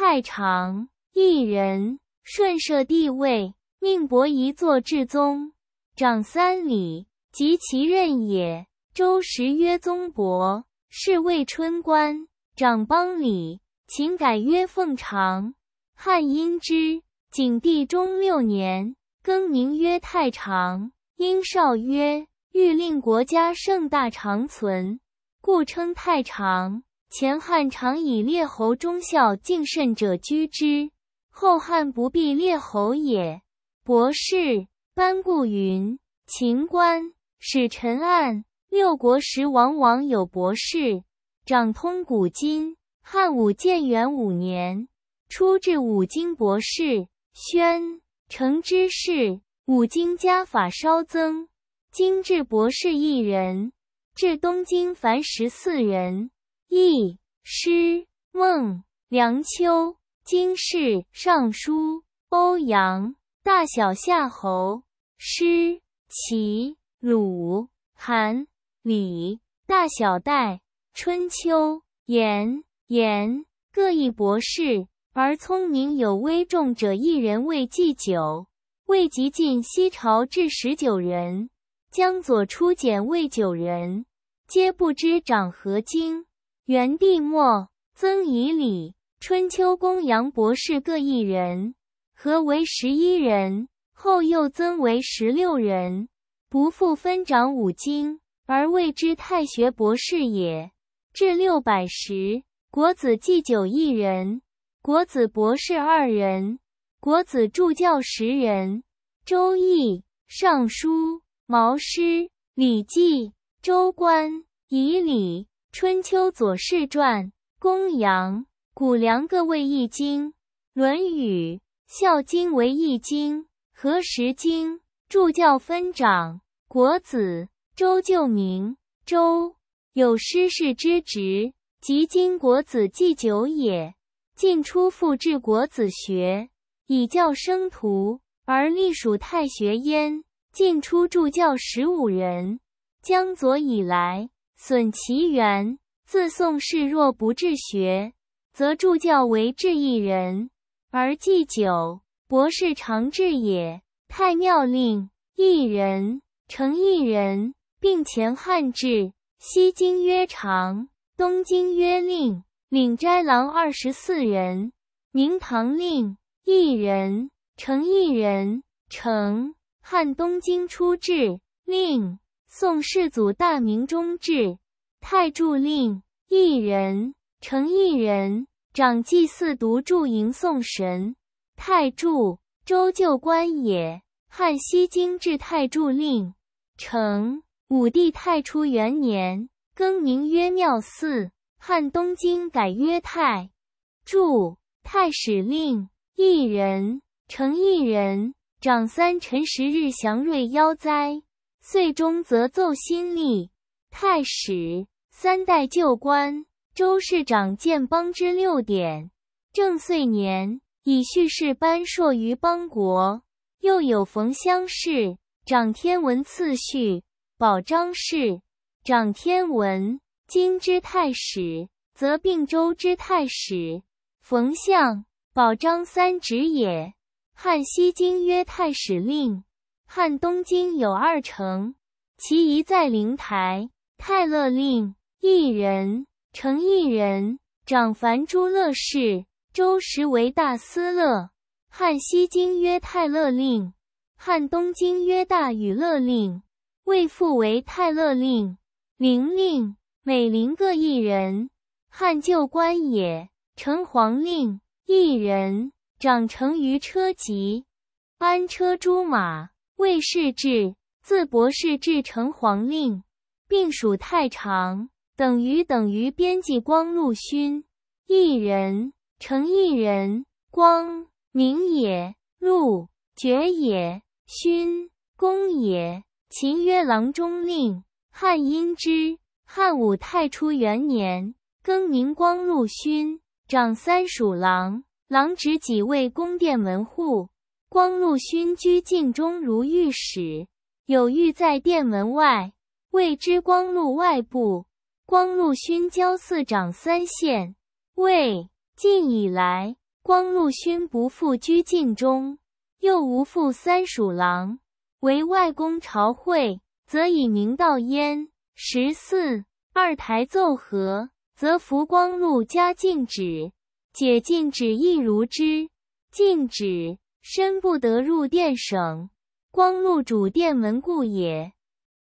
太常，一人顺摄帝位，命伯夷作至宗，长三礼及其任也。周时曰宗伯，是谓春官，长邦礼。秦改曰奉常。汉因之。景帝中六年更名曰太常。因少曰欲令国家盛大长存，故称太常。前汉常以列侯忠孝敬慎者居之，后汉不必列侯也。博士班固云：“秦官使臣案六国时，往往有博士，掌通古今。”汉武建元五年，初至五经博士，宣成之事，五经家法稍增，今至博士一人，至东京凡十四人。易师孟梁秋经世尚书欧阳大小夏侯师齐鲁韩李大小戴春秋颜颜各一博士，而聪明有微重者一人，为季九。未及晋西朝至十九人，江左初简未九人，皆不知长何经。元帝末，曾以礼、春秋、公羊博士各一人，合为十一人。后又增为十六人，不复分长五经，而谓之太学博士也。至六百时，国子祭酒一人，国子博士二人，国子助教十人。《周易》《尚书》《毛诗》《礼记》《周官》以礼。《春秋左氏传》公羊、谷梁各为易经，《论语》《孝经》为易经何时经？助教分长，《国子。周旧名周，有师事之职，即今国子祭酒也。晋初复置国子学，以教生徒，而隶属太学焉。晋初助教十五人，江左以来。损其源。自宋氏若不治学，则助教为治一人，而祭酒、博士常治也。太庙令一人，承一人，并前汉制。西京曰常，东京曰令。领斋郎二十四人，明堂令一人，承一人承。汉东京出置令。宋世祖大明中置太祝令一人，承一人，掌祭祀读祝、迎送神。太祝，周旧官也。汉西京制太祝令，承武帝太初元年更名曰庙祀。汉东京改曰太祝。太史令一人，承一人，掌三辰、十日、祥瑞、妖灾。最终则奏新立太史三代旧官周氏长建邦之六典正岁年以叙事颁朔于邦国又有冯乡氏长天文次序保章氏长天文今之太史则并周之太史冯相保章三职也汉西京曰太史令。汉东京有二城，其一在灵台，泰勒令一人，承一人，长凡诸乐事。周时为大司乐。汉西京曰泰勒令，汉东京曰大羽勒令。魏复为泰勒令。灵令、每灵各一人，汉旧官也。城皇令一人，长成于车籍，班车诸马。魏氏志，自博士制成皇令，并属太常。等于等于，编辑光禄勋一人，成一人。光明也，禄爵也，勋功也。秦曰郎中令，汉因之。汉武太初元年，更名光禄勋，长三属郎。郎指几位宫殿门户。光禄勋居禁中如御史，有御在殿门外，未知光禄外部。光禄勋交四长三县。魏晋以来，光禄勋不复居禁中，又无复三属郎，为外公朝会，则以明道焉。十四二台奏和，则服光禄加禁旨，解禁旨亦如之。禁旨。身不得入殿省，光禄主殿门故也。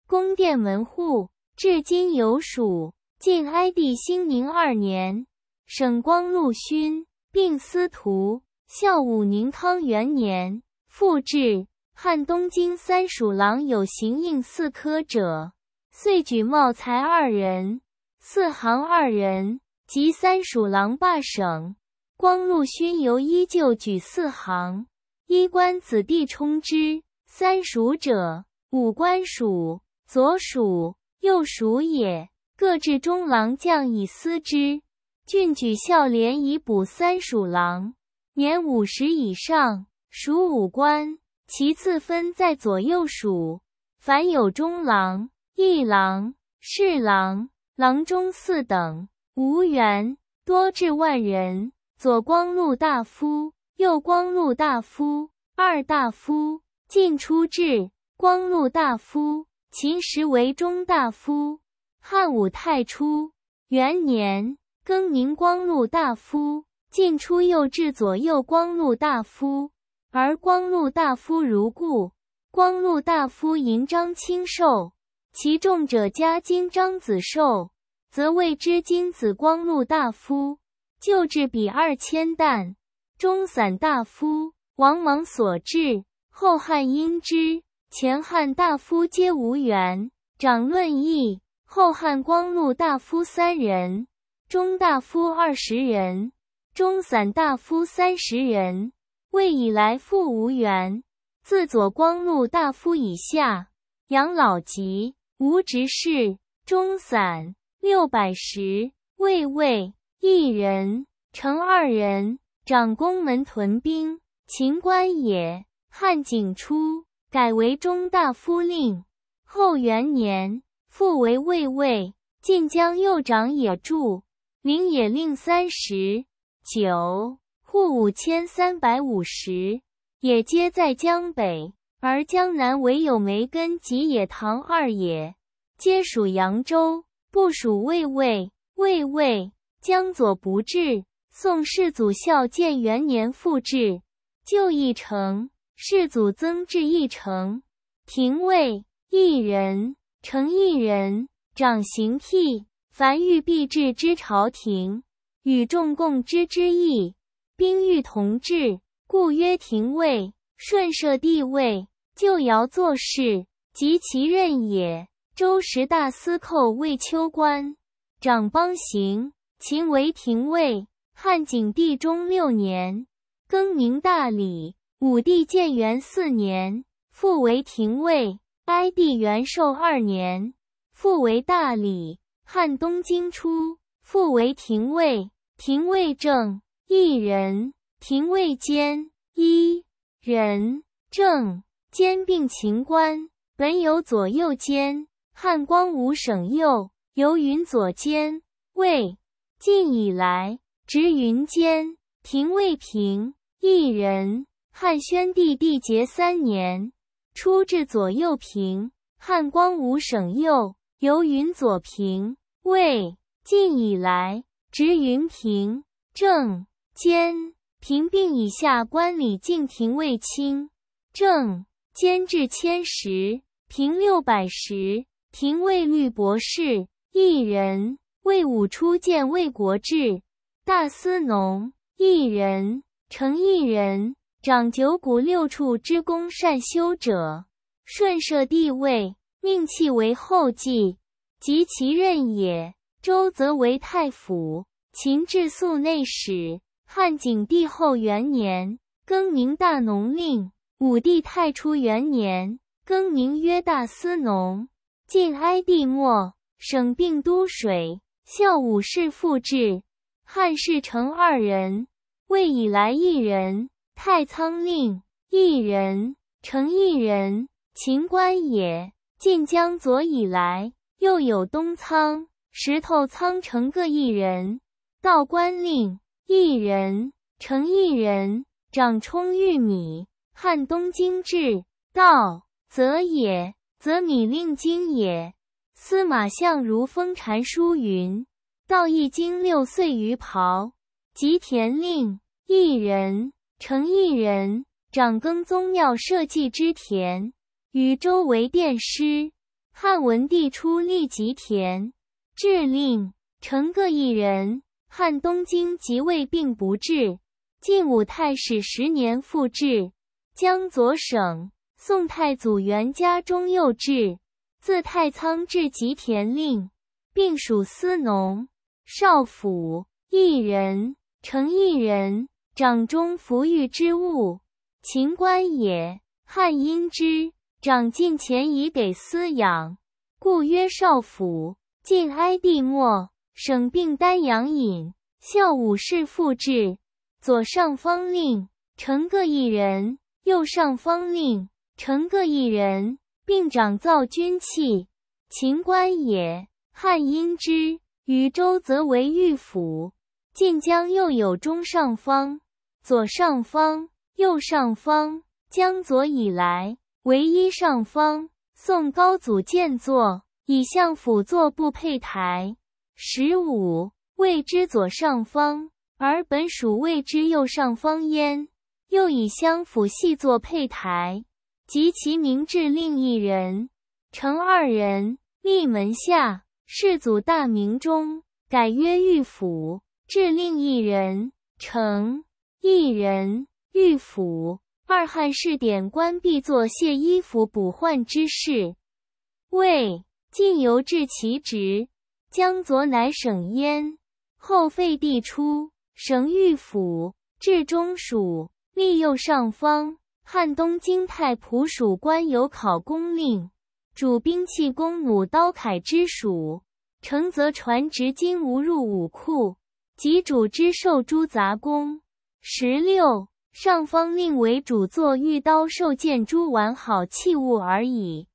宫殿门户，至今有属。晋哀帝兴宁二年，省光禄勋，并司徒。孝武宁康元年，复置汉东京三属郎，有行印四科者，遂举茂才二人，四行二人，及三属郎罢省。光禄勋由依旧举四行。衣冠子弟充之。三属者，五官属、左属、右属也。各置中郎将以司之。郡举孝廉以补三属郎，年五十以上属五官，其次分在左右属。凡有中郎、议郎、侍郎、郎中四等，无员，多至万人。左光禄大夫。右光禄大夫二大夫，晋初至光禄大夫，秦时为中大夫。汉武太初元年更宁光禄大夫。晋初又至左右光禄大夫，而光禄大夫如故。光禄大夫银章清授，其重者加金章子绶，则谓之金紫光禄大夫。旧制比二千担。中散大夫王莽所制，后汉因之。前汉大夫皆无缘。长论议，后汉光禄大夫三人，中大夫二十人，中散大夫三十人，魏以来复无缘。自左光禄大夫以下，杨老疾，无直事。中散六百十，魏魏一人，成二人。长公门屯兵，秦官也。汉景初改为中大夫令。后元年复为卫尉。晋将右长也，驻名也令三十九户五千三百五十，也皆在江北，而江南唯有梅根及野堂二也，皆属扬州，不属卫尉。卫尉江左不治。宋世祖孝建元年复置，旧一城。世祖增置一城。廷尉一人，丞一人，长刑辟，凡遇必至之朝廷，与众共知之意。兵御同治，故曰廷尉。顺设帝位，旧尧作事，及其任也。周时大司寇卫秋官，长邦行。秦为廷尉。汉景帝中六年，更名大理。武帝建元四年，复为廷尉。哀帝元寿二年，复为大理。汉东京初，复为廷尉。廷尉正一人，廷尉监一人，正兼并秦官。本有左右监。汉光武省右，由云左监。魏晋以来。直云间，廷尉平一人，汉宣帝帝节三年出至左右平，汉光武省右，由云左平。魏晋以来，直云平正监平并以下官里敬廷尉卿正监至千石平六百石廷尉律博士一人。魏武初建魏国志。大司农一人，成一人，掌九谷六畜之功善修者。舜设帝位，命其为后继，及其任也。周则为太府，秦至肃内史。汉景帝后元年更名大农令，武帝太初元年更名曰大司农。晋哀帝末，省并都水，孝武氏复置。汉世成二人，魏以来一人；太仓令一人，成一人。秦官也。晋江左以来，又有东仓、石头仓，成各一人。道官令一人，成一人。掌充玉米。汉东经至道，则也，则米令经也。司马相如《封禅书》云。造义经六岁于袍吉田令一人承一人掌耕宗庙社稷之田与周为殿师。汉文帝初立吉田制令成各一人。汉东京即位并不治。晋武太始十年复置，江左省。宋太祖元嘉中又治，自太仓至吉田令，并属司农。少府一人，成一人，掌中服御之物，秦官也。汉因之，掌进钱以给私养，故曰少府。晋哀帝末，省病丹阳尹，孝武士复制，左上方令乘各一人，右上方令乘各一人，并掌造军器，秦官也。汉因之。禹州则为御府，晋江又有中上方、左上方、右上方，江左以来为一上方。宋高祖建座，以相府座不配台，十五谓之左上方，而本属谓之右上方焉。又以相府系作配台，及其名至另一人，成二人立门下。世祖大明中，改曰御府。置令一人，成一人。御府二汉试点官必作卸衣服补换之事。魏晋由至其职，江左乃省焉。后废帝初，省御府，置中署。吏右上方，汉东京太仆署官有考功令。主兵器弓弩刀铠之属，成则传执金吾入武库，及主之受诸杂工。十六上方令为主作玉刀、受剑诸完好器物而已。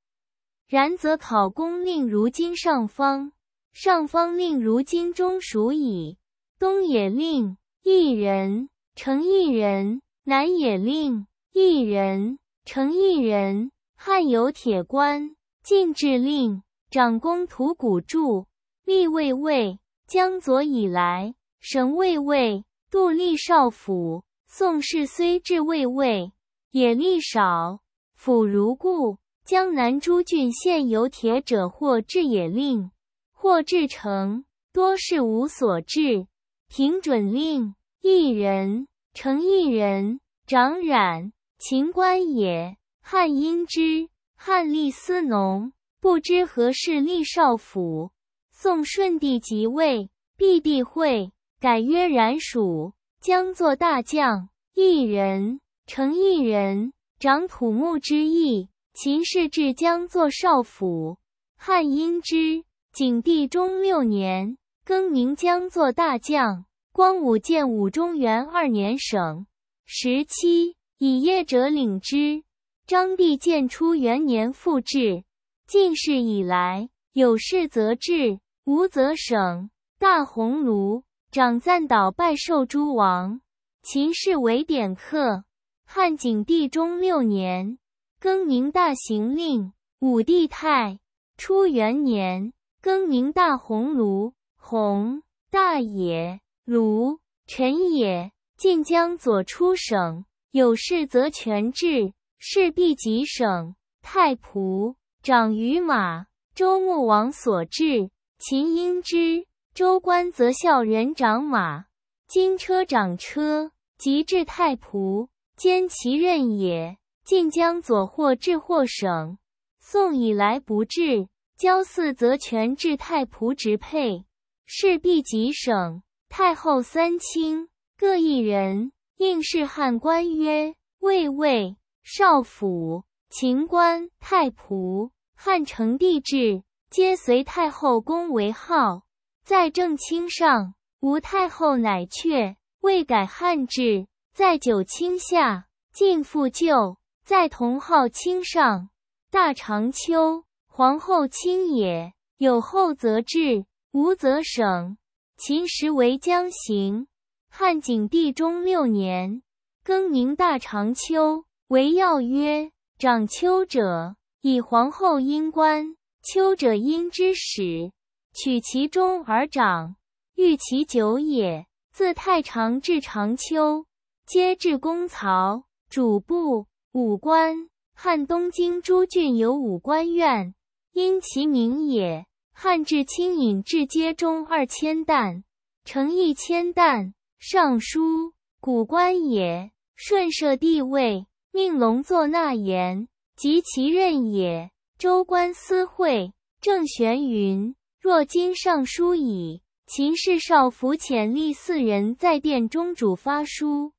然则考功令如今上方，上方令如今中属矣。东野令一人，成一人；南野令一人，成一人。汉有铁官。晋制令，长公吐谷柱立卫尉，江左以来，神卫尉杜立少府。宋氏虽至卫尉，也力少府如故。江南诸郡现有铁者，或置也令，或至城，多是无所治。平准令一人，丞一人，长冉秦官也，汉因之。汉立司农，不知何事立少府。宋顺帝即位，避帝讳，改曰冉蜀。将作大将一人，承一人，掌土木之意。秦氏至将作少府。汉因之。景帝中六年，更名将作大将。光武建武中元二年省十七，以业者领之。张帝建初元年复置进士以来，有事则治，无则省。大鸿胪掌赞岛拜寿诸王。秦氏为典客。汉景帝中六年更名大行令。武帝太初元年更名大鸿胪。鸿大也，胪陈也。晋江左出省，有事则全治。世必及省太仆，长于马。周穆王所置，秦因之。周官则校人长马，今车长车，及至太仆，兼其任也。晋将左或至或省，宋以来不至。交祀则全至太仆职配，世必及省太后三卿各一人，应是汉官曰魏魏。”少府、秦官、太仆，汉成帝制，皆随太后宫为号。在正卿上，吴太后乃阙，未改汉制。在九卿下，尽复旧。在同号卿上，大长秋，皇后亲也。有后则至，无则省。秦时为将行。汉景帝中六年，更名大长秋。惟要曰：长丘者，以皇后因官。丘者，因之始，取其中而长，欲其久也。自太常至长丘，皆至公曹主部五官。汉东京诸郡有五官院，因其名也。汉至清隐至街中二千石，承一千石。尚书，古官也。顺社地位。命龙作纳言，及其任也。周官司会。郑玄云：若今尚书矣。秦氏少府、潜吏四人在殿中主发书，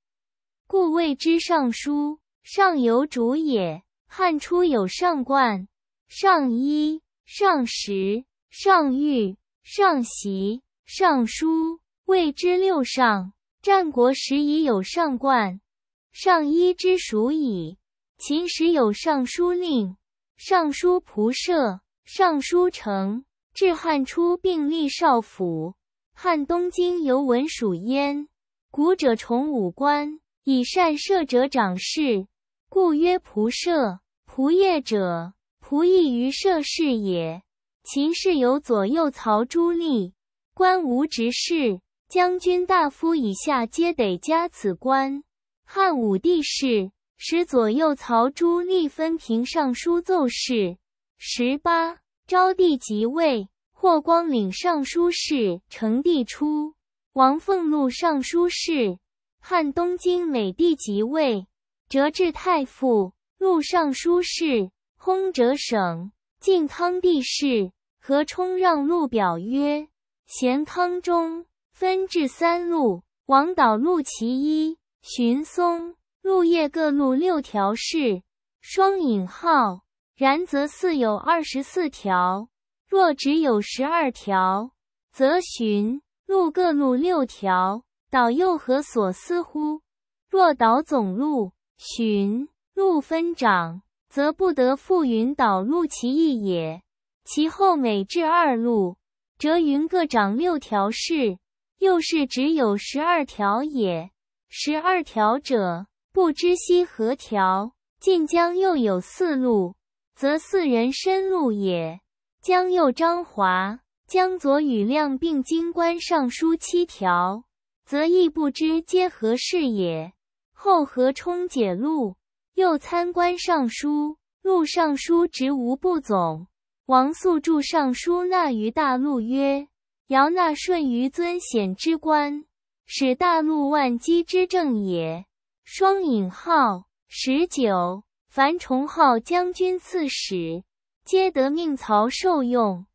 故谓之尚书。上有主也。汉初有上冠、上衣、上食、上御、上席、尚书，谓之六上。战国时已有上冠。上医之属矣。秦时有尚书令、尚书仆射、尚书丞，至汉初并立少府。汉东京尤文属焉。古者崇武官，以善射者掌事，故曰仆射。仆业者，仆役于射事也。秦时有左右曹、诸吏，官无职事，将军、大夫以下皆得加此官。汉武帝时，使左右曹、诸吏分庭尚书奏事。十八昭帝即位，霍光领尚书事。成帝初，王凤录尚书事。汉东京每帝即位，折至太傅录尚书事，空折省。晋康帝事。何冲让录表曰：“咸康中分置三路，王导录其一。”寻松路叶各路六条是，双引号然则似有二十四条，若只有十二条，则寻路各路六条，导又何所思乎？若导总路，寻路分长，则不得复云导路其意也。其后每至二路，折云各长六条是，又是只有十二条也。十二条者，不知西何条。晋江又有四路，则四人深路也。江右张华、江左与亮并经官尚书七条，则亦不知皆何事也。后何冲解路，又参官尚书。录尚书职无不总。王肃著尚书纳于大路曰：“尧纳舜于尊显之官。”使大陆万机之政也。双引号十九樊崇号将军刺史，皆得命曹受用，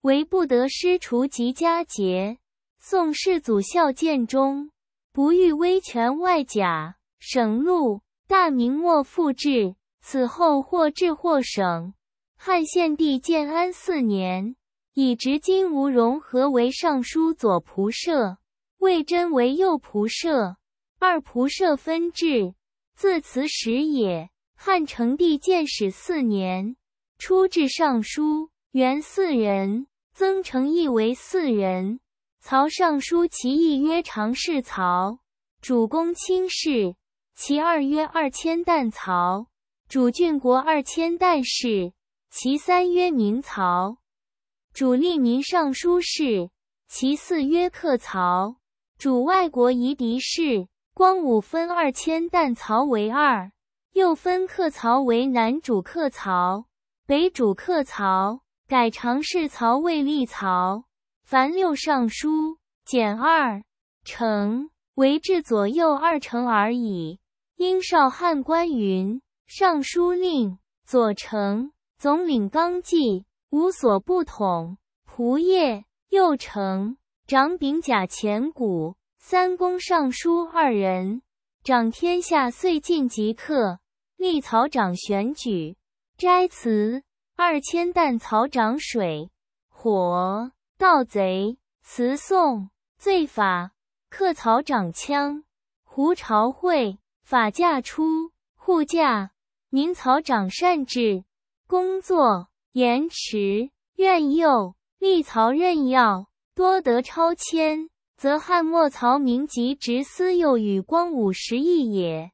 唯不得师除及佳节。宋世祖孝建中，不欲威权外甲，省录。大明末复置，此后或置或省。汉献帝建安四年，以执金吾荣和为尚书左仆射。魏真为右仆射，二仆射分治，自此始也。汉成帝建始四年，出至尚书，原四人，增成义为四人。曹尚书其一曰常侍曹，主公卿事；其二曰二千旦曹，主郡国二千旦事；其三曰名曹，主吏民尚书事；其四曰客曹。主外国夷狄氏，光武分二千，但曹为二，又分客曹为南主客曹、北主客曹，改常侍曹为立曹。凡六尚书，减二成，为至左右二成而已。英少汉官云，尚书令左丞总领纲纪，无所不统。仆业右丞。掌柄甲前谷，三公尚书二人，掌天下岁尽即刻立曹掌选举、摘词二千担。曹长水火盗贼词颂罪法，客曹掌枪胡朝会法驾出护驾明曹掌善治工作延迟怨佑，立曹任要。多得超迁，则汉末曹明及执司又与光武十亿也。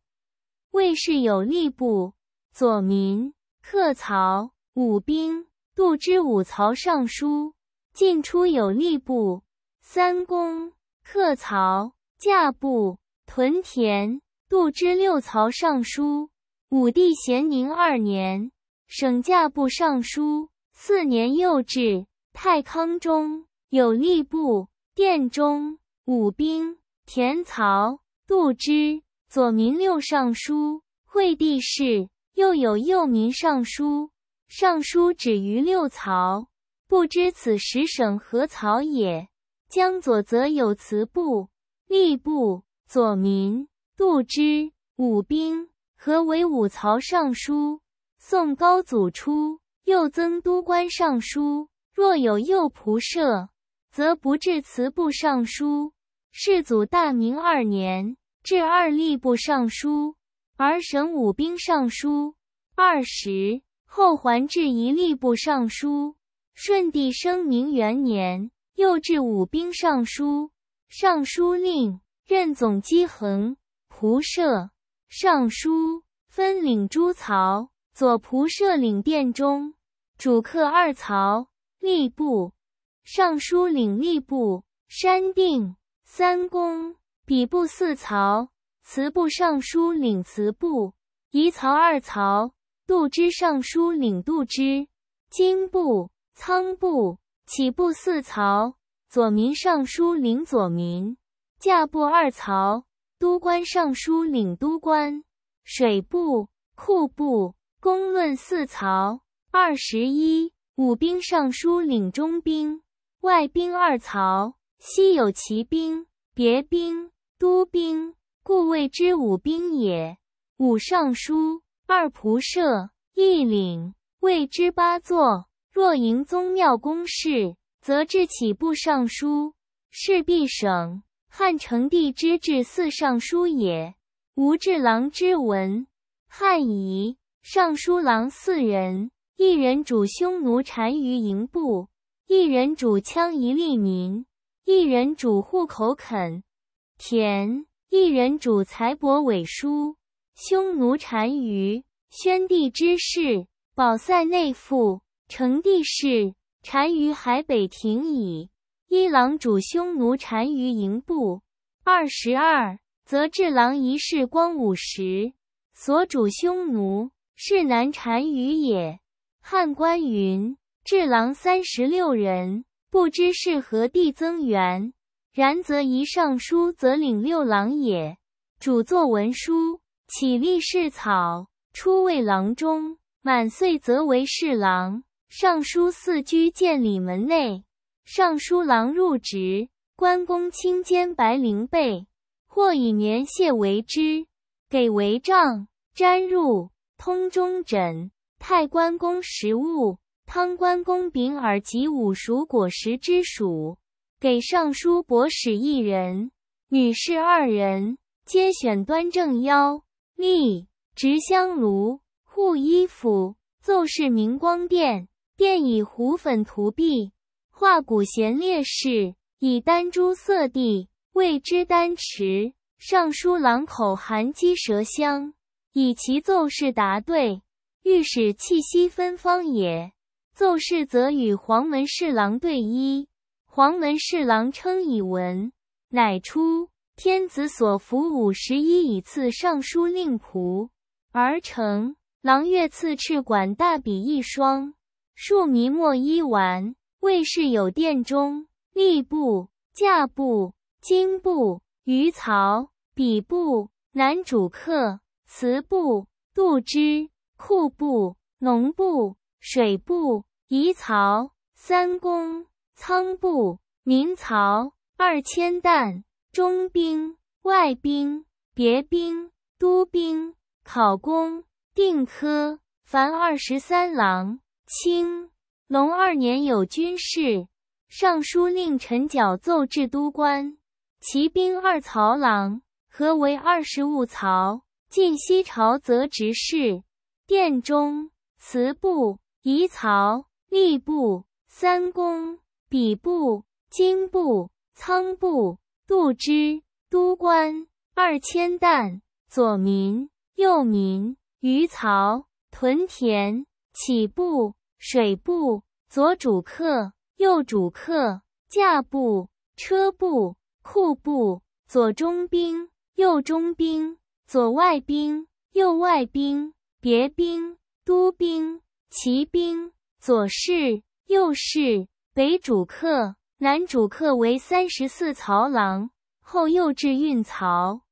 魏氏有吏部、左民、客曹、武兵、度支五曹尚书；晋出有吏部、三公、客曹、驾部、屯田、度支六曹尚书。武帝咸宁二年，省驾部尚书；四年，又置。太康中。有吏部、殿中、武兵、田曹、杜之左民六尚书，惠帝时又有右民尚书。尚书止于六曹，不知此时省何曹也。江左则有祠部、吏部、左民、杜之武兵，何为五曹尚书？宋高祖初，又增都官尚书。若有右仆射。则不至辞部尚书，世祖大明二年至二吏部尚书，而省武兵尚书二十，后还至一吏部尚书。顺帝升明元年，又至武兵尚书、尚书令，任总机衡仆射。尚书分领诸曹，左仆射领殿中，主客二曹，吏部。尚书领吏部、山定三公，比部四曹，辞部尚书领辞部，仪曹二曹，度支尚书领度支，经部、仓部、起部四曹，左民尚书领左民，驾部二曹，都官尚书领都官，水部、库部、公论四曹，二十一，武兵尚书领中兵。外兵二曹，西有其兵，别兵都兵，故谓之五兵也。五尚书二仆射一领，谓之八座。若营宗庙宫室，则置起部尚书，是必省汉成帝之至四尚书也。吴治郎之文，汉仪尚书郎四人，一人主匈奴单于营部。一人主羌夷粒民，一人主户口垦田，一人主财帛委书，匈奴单于宣帝之世，保塞内附，成帝室，单于海北亭矣。一郎主匈奴单于营部二十二，则至郎一世光武时所主匈奴是南单于也。汉官云。侍郎三十六人，不知是何地增援。然则宜尚书，则领六郎也。主作文书，起立侍草。初为郎中，满岁则为侍郎。尚书四居见礼门内。尚书郎入职，关公轻肩白绫被，或以棉谢为之。给帷帐毡褥，通中枕。太关公食物。汤官公秉耳及五熟果实之属，给尚书、博士一人，女士二人，皆选端正腰立执香炉、护衣服，奏事明光殿。殿以胡粉涂壁，画古贤烈士，以丹朱色地，谓之丹池。尚书郎口含鸡舌香，以其奏事答对，御使气息芬芳也。奏事则与黄门侍郎对揖，黄门侍郎称以文，乃出。天子所服五十一，以赐尚书令仆。而成郎月赐赤管大笔一双，庶民墨衣丸。卫氏有殿中、吏部、驾部、金部、鱼曹、笔部、南主客、词部、杜支、库部、农部、水部。仪曹三公仓部明曹二千担中兵外兵别兵都兵考功定科凡二十三郎。清隆二年有军事，尚书令陈缴奏至都官，骑兵二曹郎合为二十五曹。晋西朝则执事殿中祠部仪曹。吏部、三公、比部、经部、仓部、度支、都官二千担、左民、右民、鱼曹、屯田、起部、水部、左主客、右主客、驾部、车部、库部、左中兵、右中兵、左外兵、右外兵、别兵、都兵、骑兵。左侍、右侍，北主客，南主客为三十四曹郎，后又置运曹，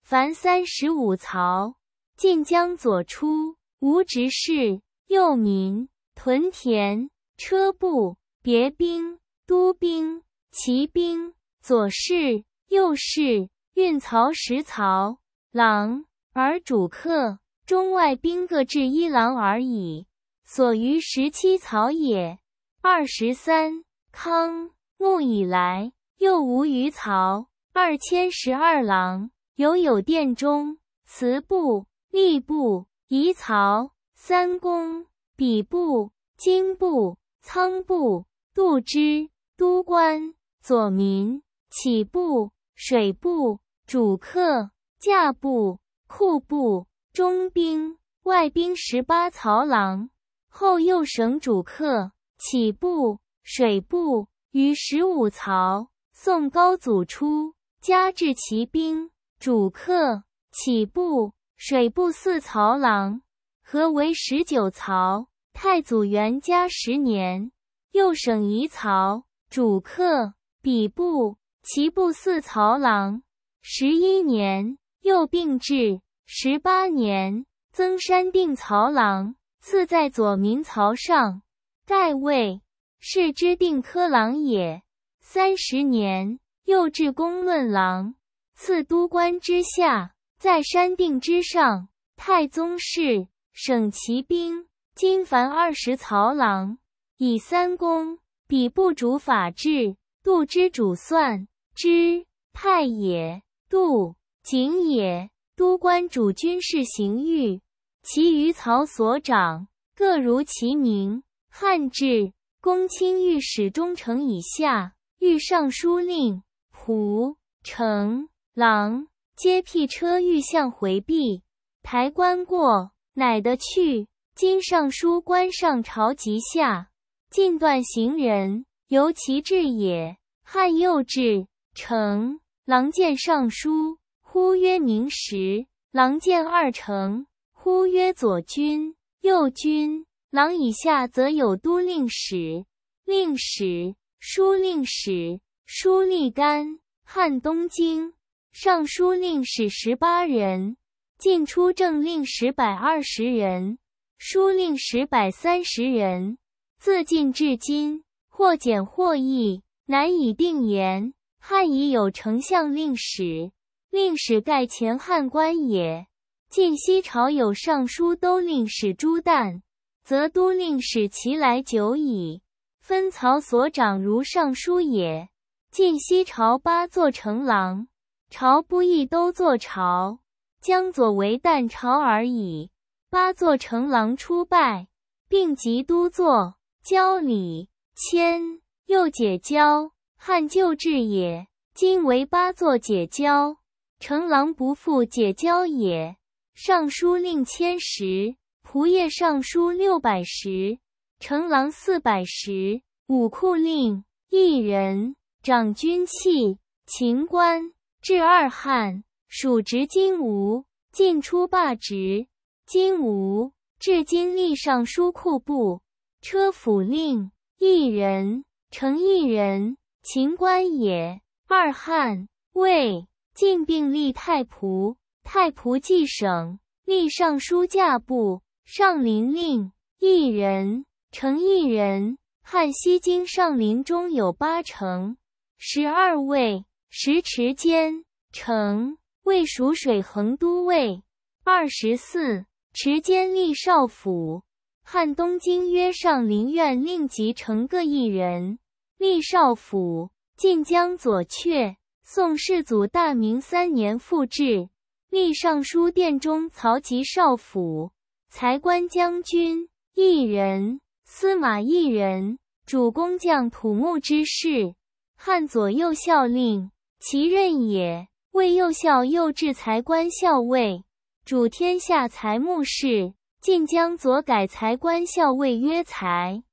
凡三十五曹。晋江左出，无直事，右民、屯田、车部、别兵、都兵、骑兵、左侍、右侍、运曹、十曹郎，而主客、中外兵各置一郎而已。所余十七曹也，二十三康穆以来，又无余曹二千十二郎。有有殿中、祠部、吏部、仪曹、三公、比部、京部、仓部、度支、都官、左民、起部、水部、主客、驾部、库部、中兵、外兵十八曹郎。后又省主客、起步水部于十五曹，宋高祖初，加至骑兵主客起步水部四曹郎，合为十九曹。太祖元嘉十年，又省一曹主客比部骑部四曹郎，十一年又并置。十八年增删定曹郎。赐在左民曹上，盖魏是之定科郎也。三十年，又至公论郎，赐都官之下，在山定之上。太宗室，省骑兵，今凡二十曹郎，以三公比不主法制，度之主算之派也。杜景也，都官主军事刑狱。其余曹所长各如其名。汉制，公卿御史中丞以下，御尚书令、仆、丞、郎，皆辟车御相回避，台官过乃得去。今尚书官上朝及下，近断行人，由其制也。汉又至，丞、郎见尚书呼曰宁时，郎见二丞。呼曰：“左军、右军，郎以下则有都令史、令史、书令史、书吏干。汉东京尚书令史十八人，进出政令十百二十人，书令十百三十人。自晋至今，或简或易，难以定言。汉已有丞相令史，令史盖前汉官也。”晋西朝有尚书都令史朱旦，则都令史其来久矣，分曹所长如尚书也。晋西朝八座城郎，朝不亦都作朝，将左为旦朝而已。八座城郎出拜，并及都作，交礼迁，又解交汉旧制也。今为八座解交，成郎不复解交也。尚书令千石，仆射尚书六百石，成郎四百石。武库令一人，掌军器。秦官，至二汉属职，今吾，进出罢职。今吾至今立尚书库部车府令一人，成一人，秦官也。二汉、魏、晋并立太仆。太仆继省立尚书驾部上林令一人，承一人。汉西京上林中有八城十二卫，时持兼城卫蜀水衡都尉二十四，持兼立少府。汉东京约上林苑令及城各一人，立少府。晋江左阙。宋世祖大明三年复置。历尚书殿中曹吉少府，才官将军一人，司马一人，主公将土木之事。汉左右校令，其任也。魏右校又置才官校尉，主天下财木事。晋将左改才官校尉曰才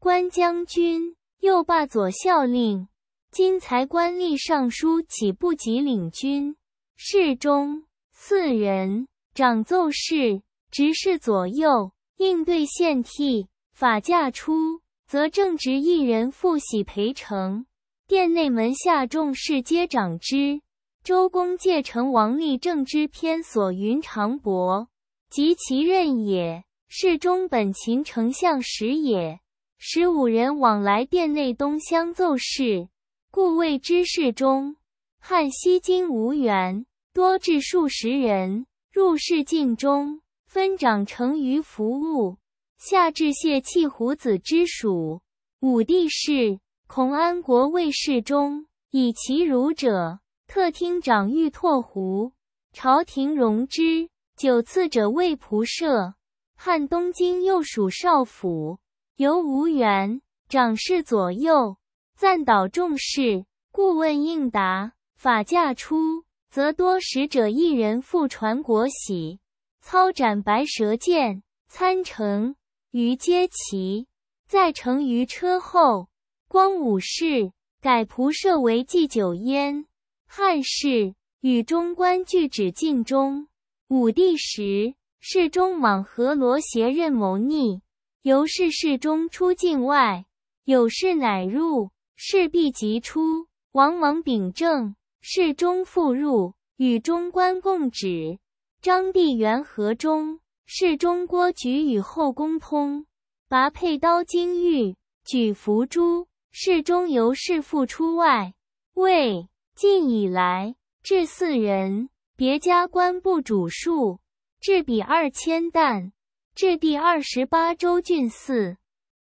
官将军，右罢左校令。今才官吏尚书，岂不及领军侍中？四人掌奏事，执事左右应对献替。法驾出，则正直一人复喜陪城。殿内门下众事皆掌之。周公介成王立政之篇所云：“长伯及其任也，事中本秦丞相时也。”十五人往来殿内东厢奏事，故谓之事中。汉西京无员。多至数十人，入侍禁中，分掌成于服物。下至谢弃胡子之属。武帝时，孔安国卫侍中，以其儒者，特听掌御拓胡，朝廷荣之。九次者谓仆射。汉东京又属少府，由吴元掌事左右，赞导众事，顾问应答，法驾出。则多使者一人，复传国玺。操斩白蛇剑，参乘于阶齐，再乘于车后。光武氏改仆射为祭酒焉。汉室与中官俱止禁中。武帝时，侍中莽和罗邪任谋逆，由是侍中出境外，有事乃入。事必即出。王莽秉政。世中复入与中官共止，张帝元和中，世中郭举与后宫通，拔佩刀金玉，举伏珠。世中由世父出外，魏晋以来，至四人，别家官不主数，至比二千担，至第二十八州郡四。